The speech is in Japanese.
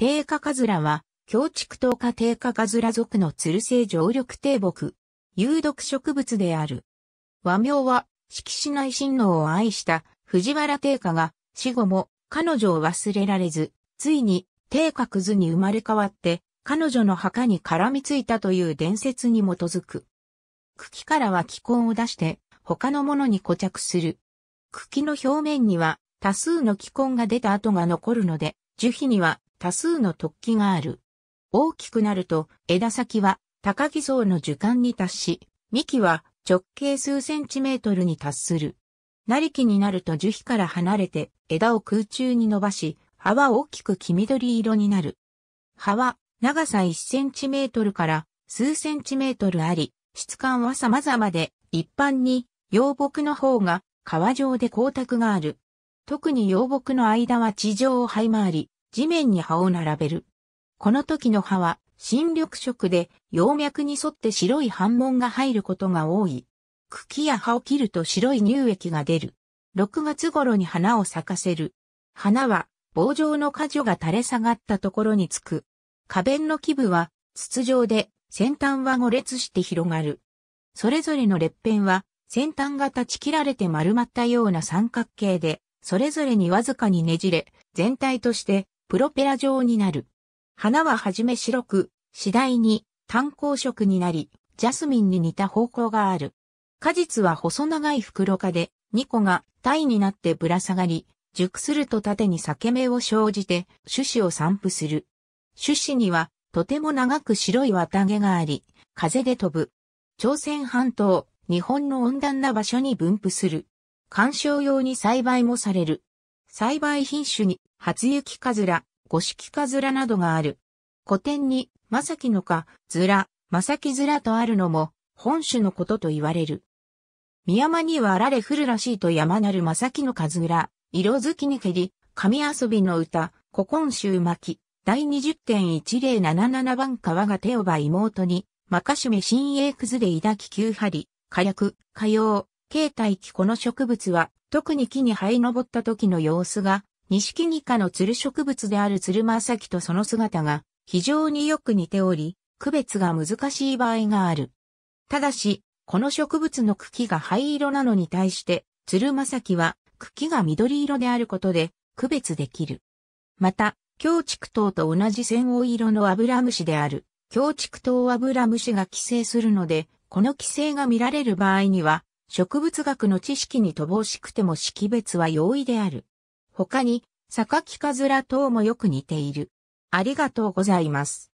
低下カズラは、強畜糖下低下カズラ属の鶴ル性常緑低木。有毒植物である。和名は、色紙内親王を愛した藤原定下が、死後も彼女を忘れられず、ついに定下くずに生まれ変わって、彼女の墓に絡みついたという伝説に基づく。茎からは気根を出して、他のものに固着する。茎の表面には多数の気根が出た跡が残るので、樹皮には多数の突起がある。大きくなると枝先は高木層の樹幹に達し、幹は直径数センチメートルに達する。なり木になると樹皮から離れて枝を空中に伸ばし、葉は大きく黄緑色になる。葉は長さ1センチメートルから数センチメートルあり、質感は様々で、一般に洋木の方が皮状で光沢がある。特に洋木の間は地上を這い回り、地面に葉を並べる。この時の葉は、新緑色で、葉脈に沿って白い斑紋が入ることが多い。茎や葉を切ると白い乳液が出る。6月頃に花を咲かせる。花は棒状の果樹が垂れ下がったところにつく。花弁の基部は筒状で先端は5列して広がる。それぞれの列片は先端が断ち切られて丸まったような三角形で、それぞれにわずかにねじれ、全体としてプロペラ状になる。花ははじめ白く、次第に炭鉱色になり、ジャスミンに似た方向がある。果実は細長い袋化で、2個が体になってぶら下がり、熟すると縦に裂け目を生じて、種子を散布する。種子には、とても長く白い綿毛があり、風で飛ぶ。朝鮮半島、日本の温暖な場所に分布する。観賞用に栽培もされる。栽培品種に初雪かずら、五色かずらなどがある。古典に、まさきのか、ずら、まさきずらとあるのも、本種のことと言われる。宮山にはあられ降るらしいと山なるまさきのかずら、色づきにけり、神遊びの歌、古今集巻、第20.1077番川が手をば妹に、まかしめ新鋭ずれ抱き九針、火薬、火用、形態期この植物は、特に木に這い登った時の様子が、西木ニ科のツル植物であるツルマサキとその姿が非常によく似ており、区別が難しい場合がある。ただし、この植物の茎が灰色なのに対して、ツルマサキは茎が緑色であることで区別できる。また、京畜糖と同じ線黄色のアブラムシである、京畜糖アブラムシが寄生するので、この寄生が見られる場合には、植物学の知識に乏しくても識別は容易である。他に、榊かずら等もよく似ている。ありがとうございます。